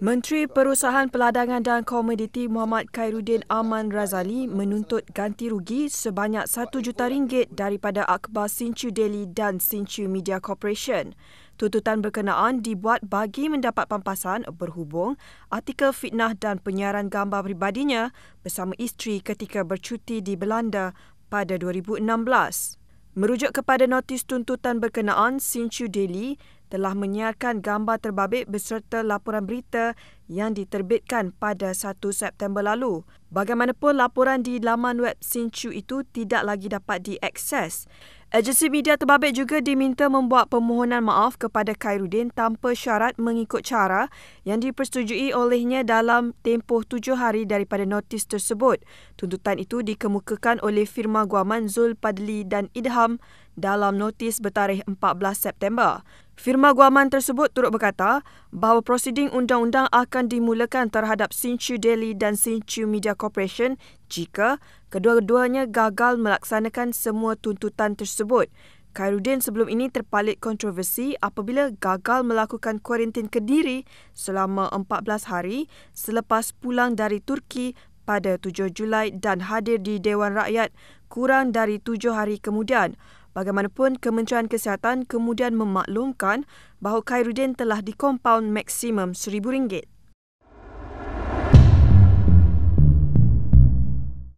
Menteri Perusahaan Peladangan dan Komoditi Muhammad Khairuddin Aman Razali menuntut ganti rugi sebanyak RM1 juta ringgit daripada Akbar Sinchu Daily dan Sinchu Media Corporation. Tuntutan berkenaan dibuat bagi mendapat pampasan berhubung artikel fitnah dan penyiaran gambar peribadinya bersama isteri ketika bercuti di Belanda pada 2016. Merujuk kepada notis tuntutan berkenaan, Sinchu Daily telah menyiarkan gambar terbabit beserta laporan berita yang diterbitkan pada 1 September lalu. Bagaimanapun, laporan di laman web Sinchu itu tidak lagi dapat diakses. Agensi media terbabit juga diminta membuat permohonan maaf kepada Khairuddin tanpa syarat mengikut cara yang dipersetujui olehnya dalam tempoh tujuh hari daripada notis tersebut. Tuntutan itu dikemukakan oleh firma guaman Zul Padli dan Idham dalam notis bertarikh 14 September. Firma guaman tersebut turut berkata bahawa prosiding undang-undang akan dimulakan terhadap Sinchu Daily dan Sinchu Media Corporation jika kedua-duanya gagal melaksanakan semua tuntutan tersebut. Khairuddin sebelum ini terpalit kontroversi apabila gagal melakukan kuarantin kediri selama 14 hari selepas pulang dari Turki pada 7 Julai dan hadir di Dewan Rakyat kurang dari tujuh hari kemudian. Bagaimanapun, Kementerian Kesihatan kemudian memaklumkan bahawa Khairuddin telah dikompaun maksimum RM1,000.